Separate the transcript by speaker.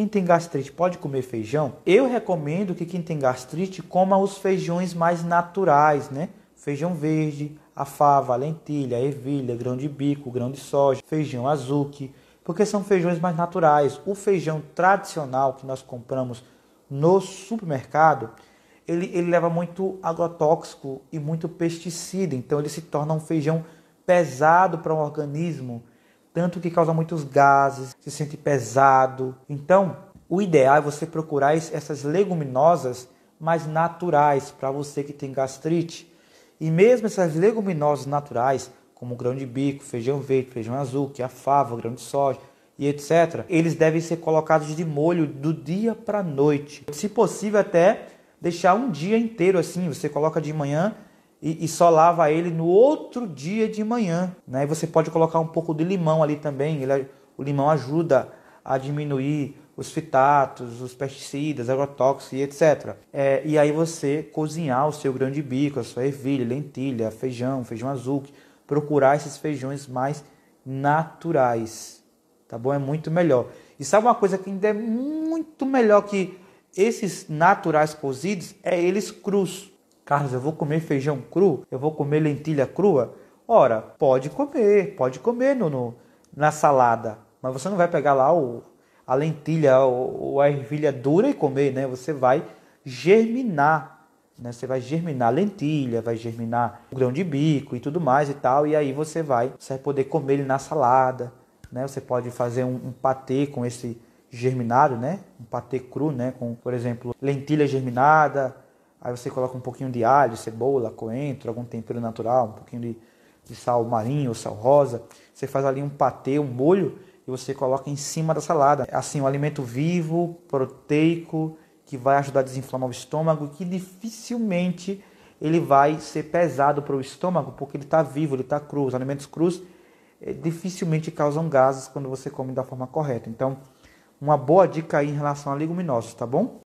Speaker 1: Quem tem gastrite pode comer feijão? Eu recomendo que quem tem gastrite coma os feijões mais naturais, né? Feijão verde, a fava, a lentilha, a ervilha, grão de bico, grão de soja, feijão azuki, porque são feijões mais naturais. O feijão tradicional que nós compramos no supermercado, ele, ele leva muito agrotóxico e muito pesticida, então ele se torna um feijão pesado para o organismo tanto que causa muitos gases, se sente pesado. Então, o ideal é você procurar essas leguminosas mais naturais para você que tem gastrite. E mesmo essas leguminosas naturais, como grão de bico, feijão verde, feijão azul, que é a fava, grão de soja e etc., eles devem ser colocados de molho do dia para a noite. Se possível, até deixar um dia inteiro assim. Você coloca de manhã, e, e, só lava ele no outro dia de manhã. Né? E você pode colocar um pouco de limão ali também. Ele, o limão ajuda a diminuir os fitatos, os pesticidas, agrotóxicos e etc. É, e aí você cozinhar o seu grão de bico, a sua ervilha, lentilha, feijão, feijão azul, procurar esses feijões mais naturais, tá bom? É muito melhor. E sabe uma coisa que ainda é muito melhor que esses naturais cozidos? É eles crus. Carlos, eu vou comer feijão cru? Eu vou comer lentilha crua? Ora, pode comer, pode comer no, no na salada, mas você não vai pegar lá o, a lentilha ou a ervilha dura e comer, né? Você vai germinar, né? Você vai germinar lentilha, vai germinar o grão de bico e tudo mais e tal, e aí você vai, você vai poder comer ele na salada, né? Você pode fazer um, um patê com esse germinado, né? Um patê cru, né? Com, por exemplo, lentilha germinada, Aí você coloca um pouquinho de alho, cebola, coentro, algum tempero natural, um pouquinho de, de sal marinho ou sal rosa. Você faz ali um patê, um molho e você coloca em cima da salada. É assim, um alimento vivo, proteico, que vai ajudar a desinflamar o estômago, que dificilmente ele vai ser pesado para o estômago, porque ele está vivo, ele está cru. Os alimentos crus eh, dificilmente causam gases quando você come da forma correta. Então, uma boa dica aí em relação a leguminosos, tá bom?